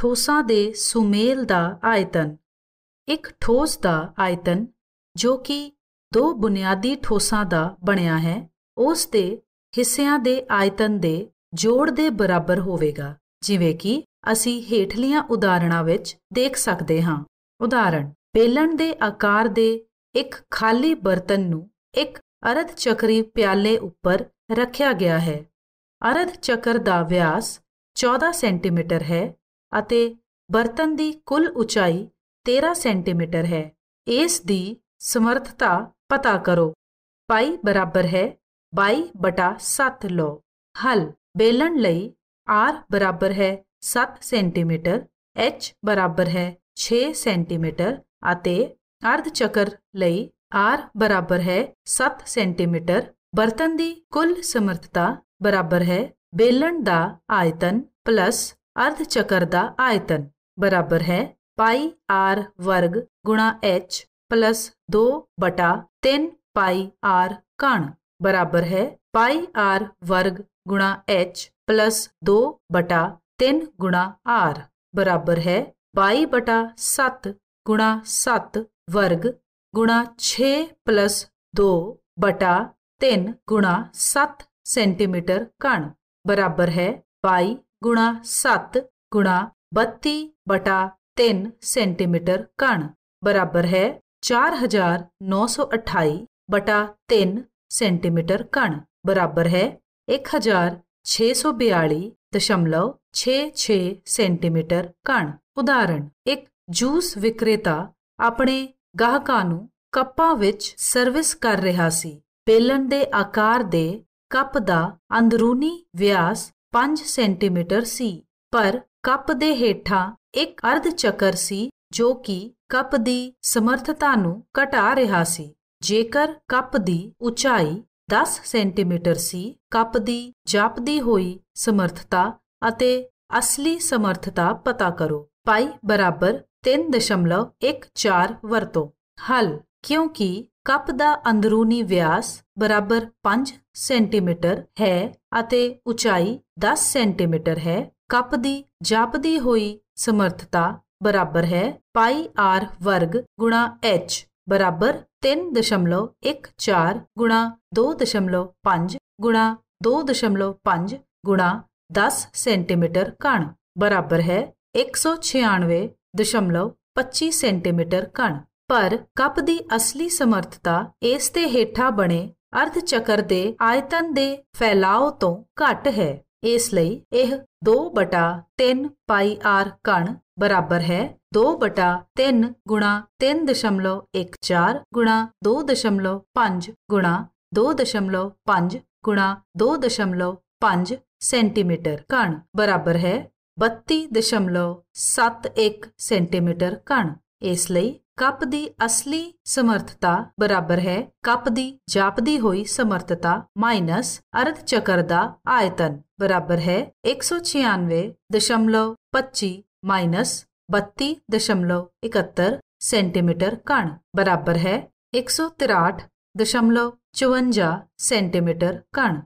ਠੋਸਾਂ ਦੇ ਸੁਮੇਲ ਦਾ ਆਇਤਨ ਇੱਕ ਠੋਸ ਦਾ ਆਇਤਨ ਜੋ ਕਿ ਦੋ ਬੁਨਿਆਦੀ ਠੋਸਾਂ ਦਾ ਬਣਿਆ ਹੈ ਉਸ ਦੇ ਹਿੱਸਿਆਂ ਦੇ ਆਇਤਨ ਦੇ ਜੋੜ ਦੇ ਬਰਾਬਰ ਹੋਵੇਗਾ ਜਿਵੇਂ ਕਿ ਅਸੀਂ ਹੇਠਲੀਆਂ ਉਦਾਹਰਣਾਂ ਵਿੱਚ ਦੇਖ ਸਕਦੇ ਹਾਂ ਉਦਾਹਰਣ ਬੇਲਣ ਦੇ ਆਕਾਰ ਦੇ ਇੱਕ ਖਾਲੀ ਬਰਤਨ ਨੂੰ ਇੱਕ ਅਰਧ ਚੱਕਰੀ ਪਿਆਲੇ ਉੱਪਰ ਰੱਖਿਆ ਗਿਆ ਹੈ ਅਰਧ ਚੱਕਰ ਦਾ ਵਿਆਸ 14 ਸੈਂਟੀਮੀਟਰ ਹੈ ਅਤੇ ਬਰਤਨ ਦੀ ਕੁੱਲ ਉਚਾਈ 13 ਸੈਂਟੀਮੀਟਰ ਹੈ ਇਸ ਦੀ ਸਮਰਥਤਾ ਪਤਾ ਕਰੋ ਪਾਈ ਬਰਾਬਰ ਹੈ 22 ਬਟਾ 7 ਲਓ ਹਲ ਬੇਲਣ ਲਈ R ਬਰਾਬਰ ਹੈ 7 ਸੈਂਟੀਮੀਟਰ H ਬਰਾਬਰ ਹੈ 6 ਸੈਂਟੀਮੀਟਰ ਅਤੇ ਅਰਧ ਚੱਕਰ ਲਈ R ਬਰਾਬਰ ਹੈ 7 ਸੈਂਟੀਮੀਟਰ ਬਰਤਨ ਦੀ ਕੁੱਲ ਸਮਰਥਤਾ ਬਰਾਬਰ ਹੈ ਬੇਲਣ ਦਾ ਆਇਤਨ ਪਲੱਸ का आयतन बराबर है पाई आर वर्ग गुणा एच प्लस दो बटा तीन पाई आर कण बराबर है पाई आर वर्ग गुणा एच प्लस दो बटा तीन गुणा आर बराबर है बाई बटा सत गुणा सत वर्ग गुणा छ प्लस दो बटा तीन गुणा सत सेंटीमीटर कण बराबर है बाई ਗੁਣਾ 7 ਗੁਣਾ 32 ਬਟਾ 3 ਸੈਂਟੀਮੀਟਰ ਕਣ ਬਰਾਬਰ ਹੈ 4928 ਬਟਾ 3 ਸੈਂਟੀਮੀਟਰ ਕਣ ਬਰਾਬਰ ਹੈ 1642.66 ਸੈਂਟੀਮੀਟਰ ਕਣ ਉਦਾਹਰਣ ਇੱਕ ਜੂਸ ਵਿਕਰੇਤਾ ਆਪਣੇ ਗਾਹਕਾਂ ਨੂੰ ਕੱਪਾਂ ਵਿੱਚ ਸਰਵਿਸ ਕਰ ਰਿਹਾ ਸੀ ਬੇਲਨ ਦੇ ਆਕਾਰ ਦੇ ਕੱਪ ਦਾ ਅੰਦਰੂਨੀ ਵਿਆਸ 5 ਸੈਂਟੀਮੀਟਰ ਸੀ ਪਰ ਕੱਪ ਦੇ ਹੇਠਾਂ ਇੱਕ ਅਰਧ ਚੱਕਰ ਸੀ ਜੋ ਕਿ ਕੱਪ ਦੀ ਸਮਰਥਤਾ ਨੂੰ ਘਟਾ ਰਿਹਾ ਸੀ ਜੇਕਰ ਕੱਪ ਦੀ ਉਚਾਈ 10 ਸੈਂਟੀਮੀਟਰ ਸੀ ਕੱਪ ਦੀ ਜਾਪਦੀ ਹੋਈ ਸਮਰਥਤਾ ਅਤੇ ਅਸਲੀ ਸਮਰਥਤਾ ਪਤਾ ਕਰੋ ਪਾਈ ਬਰਾਬਰ 3.14 ਵਰਤੋ ਹਲ ਕਿਉਂਕਿ ਕੱਪ ਦਾ ਅੰਦਰੂਨੀ ਵਿਆਸ ਬਰਾਬਰ 5 ਸੈਂਟੀਮੀਟਰ ਹੈ ਅਤੇ ਉਚਾਈ 10 ਸੈਂਟੀਮੀਟਰ ਹੈ ਕੱਪ ਦੀ ਜਾਪਦੀ ਹੋਈ ਸਮਰੱਥਤਾ ਬਰਾਬਰ ਹੈ ਪਾਈ ਆਰ ਵਰਗ ਗੁਣਾ ਐਚ ਬਰਾਬਰ 3.14 ਗੁਣਾ 2.5 ਗੁਣਾ 2.5 ਗੁਣਾ 10 ਸੈਂਟੀਮੀਟਰ ਕਣ ਬਰਾਬਰ ਹੈ 196.25 ਸੈਂਟੀਮੀਟਰ ਕਣ ਪਰ ਕੱਪ ਦੀ ਅਸਲੀ ਸਮਰਥਤਾ ਇਸ ਤੇ ਹੇਠਾਂ ਬਣੇ ਅਰਧ ਚੱਕਰ ਦੇ ਆਇਤਨ ਦੇ ਫੈਲਾਅ ਤੋਂ ਘੱਟ ਹੈ ਇਸ ਲਈ ਇਹ 2/3 ਪਾਈ ਆਰ ਕਣ ਬਰਾਬਰ ਹੈ 2/3 3.14 2.5 2.5 2.5 ਸੈਂਟੀਮੀਟਰ ਕਣ ਬਰਾਬਰ ਹੈ 32.71 ਸੈਂਟੀਮੀਟਰ ਕਣ ਇਸ ਲਈ ਕੱਪ ਦੀ ਅਸਲੀ ਸਮਰਥਤਾ ਬਰਾਬਰ ਹੈ ਕੱਪ ਦੀ ਜਾਪਦੀ ਹੋਈ ਸਮਰਥਤਾ ਮਾਈਨਸ ਅਰਧ ਚੱਕਰ ਦਾ ਆਇਤਨ ਬਰਾਬਰ ਹੈ 196.25 ਮਾਈਨਸ 32.71 सेंटीमीटर कण बराबर है 163.54 सेंटीमीटर कण